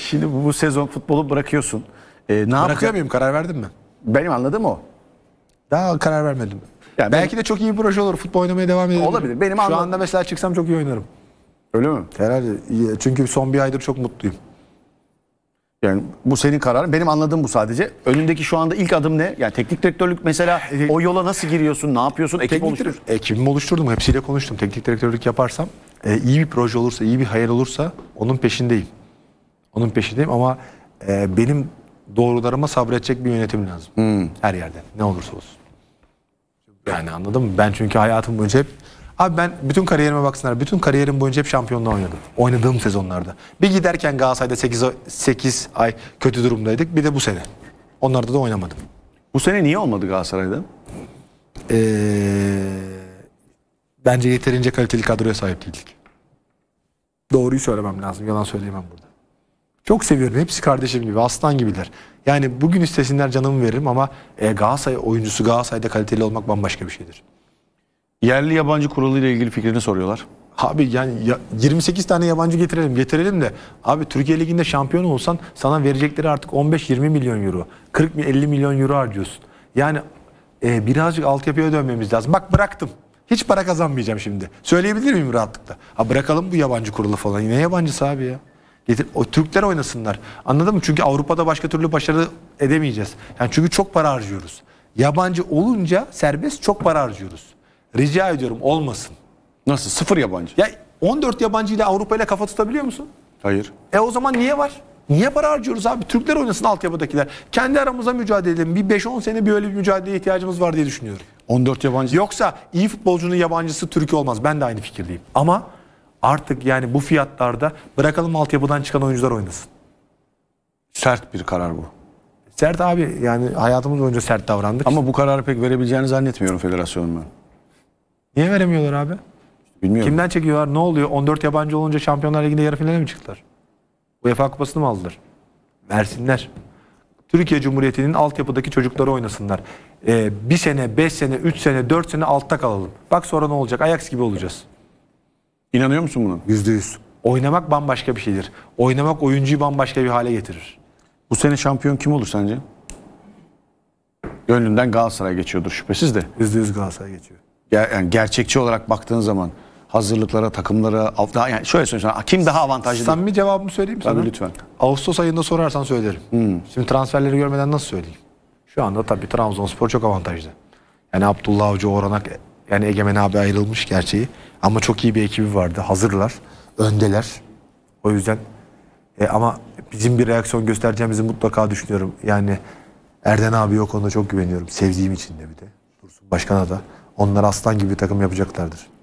Şimdi bu, bu sezon futbolu bırakıyorsun. Ee, ne Bırakıyor muyum? Karar verdim mi? Benim anladığım o. Daha karar vermedim. Yani Belki ben... de çok iyi bir proje olur. Futbol oynamaya devam edelim. Olabilir. Benim Şu anladığım... anda mesela çıksam çok iyi oynarım. Öyle mi? Herhalde. Çünkü son bir aydır çok mutluyum. Yani bu senin kararın. Benim anladığım bu sadece. Önündeki şu anda ilk adım ne? Yani teknik direktörlük mesela ee, o yola nasıl giriyorsun? Ne yapıyorsun? Ekip oluştur. Ekibimi oluşturdum. Hepsiyle konuştum. Teknik direktörlük yaparsam e, iyi bir proje olursa, iyi bir hayal olursa onun peşindeyim. Onun peşindeyim ama e, benim doğrularıma sabredecek bir yönetim lazım. Hmm. Her yerde ne olursa olsun. Yani anladın mı? Ben çünkü hayatım boyunca hep Abi ben bütün kariyerime baksınlar. Bütün kariyerim boyunca hep şampiyonla oynadım. Oynadığım sezonlarda. Bir giderken Galatasaray'da 8, 8 ay kötü durumdaydık. Bir de bu sene. Onlarda da oynamadım. Bu sene niye olmadı Galatasaray'da? Ee, bence yeterince kaliteli kadroya sahip değildik. Doğruyu söylemem lazım. Yalan söyleyemem burada. Çok seviyorum. Hepsi kardeşim gibi. Aslan gibiler. Yani bugün istesinler canımı veririm ama e, Galatasaray oyuncusu Galatasaray'da kaliteli olmak bambaşka bir şeydir. Yerli yabancı kuralı ile ilgili fikrini soruyorlar. Abi yani 28 tane yabancı getirelim getirelim de abi Türkiye Ligi'nde şampiyon olsan sana verecekleri artık 15-20 milyon euro. 40-50 milyon euro harcıyorsun. Yani e, birazcık altyapıya dönmemiz lazım. Bak bıraktım. Hiç para kazanmayacağım şimdi. Söyleyebilir miyim rahatlıkla? Ha bırakalım bu yabancı kurulu falan. Ne yabancısı abi ya? Getir, o Türkler oynasınlar. Anladın mı? Çünkü Avrupa'da başka türlü başarı edemeyeceğiz. Yani çünkü çok para harcıyoruz. Yabancı olunca serbest çok para harcıyoruz. Rica ediyorum olmasın. Nasıl? Sıfır yabancı. Ya 14 yabancı ile Avrupa ile kafa tutabiliyor musun? Hayır. E o zaman niye var? Niye para harcıyoruz abi? Türkler oynasın altyapıdakiler. Kendi aramıza mücadele edelim. Bir 5-10 sene öyle bir mücadeleye ihtiyacımız var diye düşünüyorum. 14 yabancı. Yoksa iyi futbolcunun yabancısı Türkiye olmaz. Ben de aynı fikirdeyim. Ama artık yani bu fiyatlarda bırakalım altyapıdan çıkan oyuncular oynasın. Sert bir karar bu. Sert abi yani hayatımız boyunca sert davrandık. Ama bu kararı pek verebileceğini zannetmiyorum federasyonun ben. Niye veremiyorlar abi? Bilmiyorum. Kimden çekiyorlar? Ne oluyor? 14 yabancı olunca Şampiyonlar Ligi'nde yarı finale mi çıktılar? UEFA Kupası'nı mı aldılar? Versinler. Türkiye Cumhuriyeti'nin altyapıdaki çocukları oynasınlar. Ee, bir sene, beş sene, üç sene, dört sene altta kalalım. Bak sonra ne olacak? Ajax gibi olacağız. İnanıyor musun buna? Yüzde yüz. Oynamak bambaşka bir şeydir. Oynamak oyuncuyu bambaşka bir hale getirir. Bu sene şampiyon kim olur sence? Gönlünden Galatasaray geçiyordur şüphesiz de. Yüzde yüz Galatasaray geçiyor. Ger yani gerçekçi olarak baktığın zaman hazırlıklara, takımlara, daha yani şöyle söyleyeyim sana, kim daha avantajlı? Sen Samimi cevabımı söyleyeyim sana. Tabii lütfen. Ağustos ayında sorarsan söylerim. Hmm. Şimdi transferleri görmeden nasıl söyleyeyim? Şu anda tabii Trabzonspor çok avantajlı. Yani Abdullah Avcı, Oranak yani Egemen abi ayrılmış gerçeği. Ama çok iyi bir ekibi vardı. Hazırlar. Öndeler. O yüzden e, ama bizim bir reaksiyon göstereceğimizi mutlaka düşünüyorum. Yani Erden abi yok ona çok güveniyorum. Sevdiğim için de bir de. Dursun Başkan'a da. Onlar aslan gibi bir takım yapacaklardır.